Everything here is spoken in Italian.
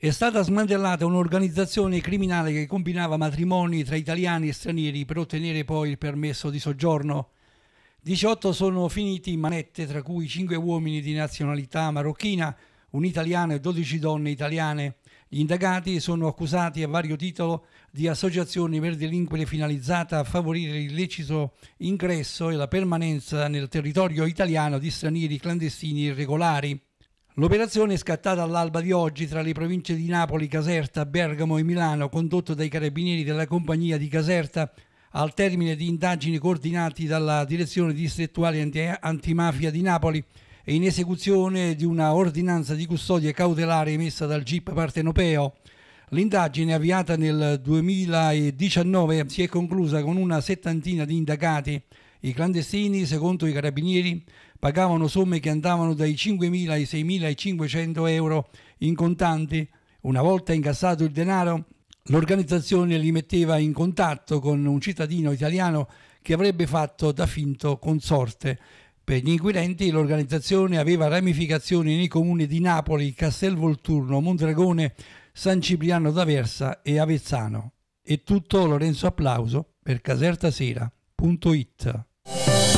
È stata smantellata un'organizzazione criminale che combinava matrimoni tra italiani e stranieri per ottenere poi il permesso di soggiorno. 18 sono finiti in manette, tra cui 5 uomini di nazionalità marocchina, un italiano e 12 donne italiane. Gli indagati sono accusati a vario titolo di associazioni per delinquere finalizzata a favorire l'illecito ingresso e la permanenza nel territorio italiano di stranieri clandestini irregolari. L'operazione è scattata all'alba di oggi tra le province di Napoli, Caserta, Bergamo e Milano, condotta dai carabinieri della compagnia di Caserta, al termine di indagini coordinate dalla direzione distrettuale antimafia di Napoli e in esecuzione di una ordinanza di custodia cautelare emessa dal GIP partenopeo. L'indagine avviata nel 2019 si è conclusa con una settantina di indagati i clandestini, secondo i carabinieri, pagavano somme che andavano dai 5.000 ai 6.500 euro in contanti. Una volta incassato il denaro, l'organizzazione li metteva in contatto con un cittadino italiano che avrebbe fatto da finto consorte. Per gli inquirenti l'organizzazione aveva ramificazioni nei comuni di Napoli, Castel Volturno, Mondragone, San Cipriano d'Aversa e Avezzano. E tutto Lorenzo Applauso per Caserta Sera www.radioticino.it